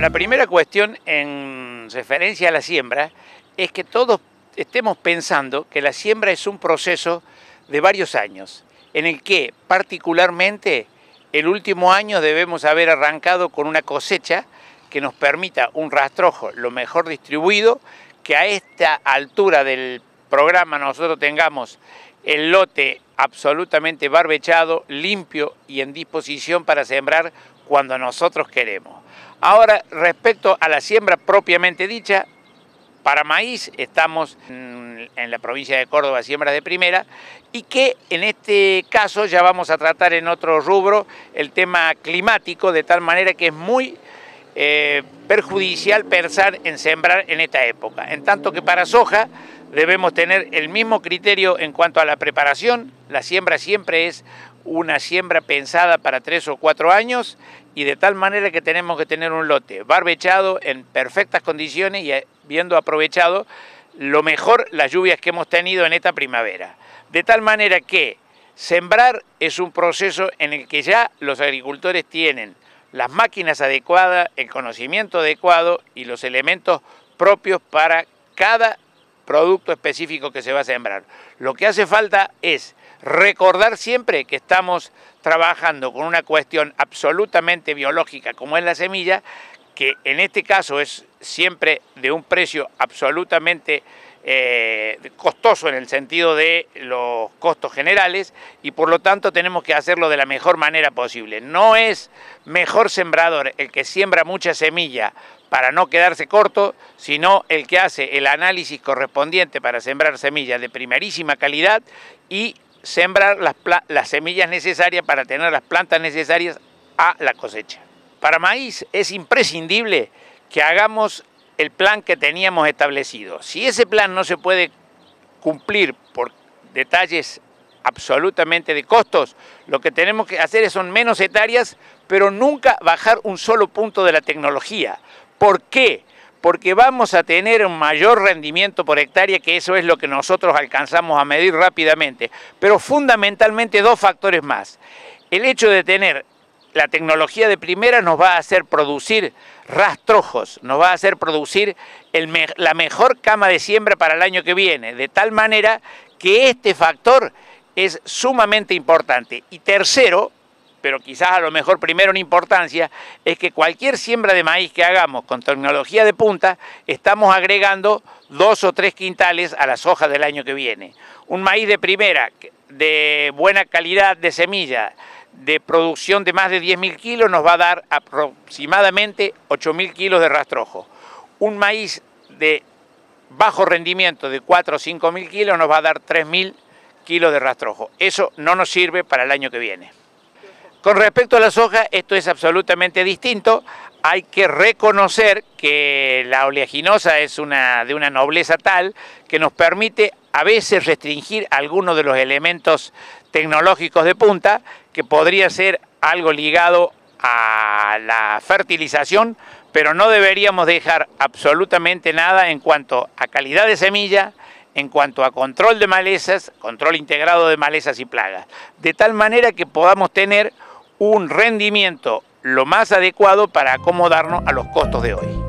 la primera cuestión en referencia a la siembra es que todos estemos pensando que la siembra es un proceso de varios años, en el que particularmente el último año debemos haber arrancado con una cosecha que nos permita un rastrojo lo mejor distribuido, que a esta altura del programa nosotros tengamos el lote absolutamente barbechado, limpio y en disposición para sembrar cuando nosotros queremos. Ahora, respecto a la siembra propiamente dicha, para maíz estamos en la provincia de Córdoba, siembras de primera, y que en este caso ya vamos a tratar en otro rubro el tema climático, de tal manera que es muy eh, perjudicial pensar en sembrar en esta época. En tanto que para soja debemos tener el mismo criterio en cuanto a la preparación. La siembra siempre es una siembra pensada para tres o cuatro años y de tal manera que tenemos que tener un lote barbechado en perfectas condiciones y viendo aprovechado lo mejor las lluvias que hemos tenido en esta primavera. De tal manera que sembrar es un proceso en el que ya los agricultores tienen las máquinas adecuadas, el conocimiento adecuado y los elementos propios para cada producto específico que se va a sembrar. Lo que hace falta es recordar siempre que estamos trabajando con una cuestión absolutamente biológica como es la semilla, que en este caso es siempre de un precio absolutamente eh, costoso en el sentido de los costos generales y por lo tanto tenemos que hacerlo de la mejor manera posible. No es mejor sembrador el que siembra mucha semilla para no quedarse corto, sino el que hace el análisis correspondiente para sembrar semillas de primerísima calidad y sembrar las, semillas necesarias para tener las plantas necesarias a la cosecha. Para maíz es imprescindible que hagamos el plan que teníamos establecido. Si ese plan no se puede cumplir por detalles absolutamente de costos. Lo que tenemos que hacer es son menos hectáreas, pero nunca bajar un solo punto de la tecnología, ¿Por qué? Porque vamos a tener un mayor rendimiento por hectárea, que eso es lo que nosotros alcanzamos a medir rápidamente. Pero fundamentalmente dos factores más. El hecho de tener la tecnología de primera nos va a hacer producir rastrojos, nos va a hacer producir la mejor cama de siembra para el año que viene, de tal manera que este factor es sumamente importante. Y tercero, pero quizás a lo mejor primero en importancia, es que cualquier siembra de maíz que hagamos con tecnología de punta, estamos agregando dos o tres quintales a las hojas del año que viene. Un maíz de primera, de buena calidad de semilla, de producción de más de 10.000 kilos, nos va a dar aproximadamente 8.000 kilos de rastrojo. Un maíz de bajo rendimiento de 4 o 5.000 kilos nos va a dar 3.000 kilos de rastrojo. Eso no nos sirve para el año que viene. Con respecto a la soja, esto es absolutamente distinto. Hay que reconocer que la oleaginosa es una, de una nobleza tal que nos permite a veces restringir algunos de los elementos tecnológicos de punta, que podría ser algo ligado a la fertilización, pero no deberíamos dejar absolutamente nada en cuanto a calidad de semilla, en cuanto a control de malezas, control integrado de malezas y plagas, de tal manera que podamos tener un rendimiento lo más adecuado para acomodarnos a los costos de hoy.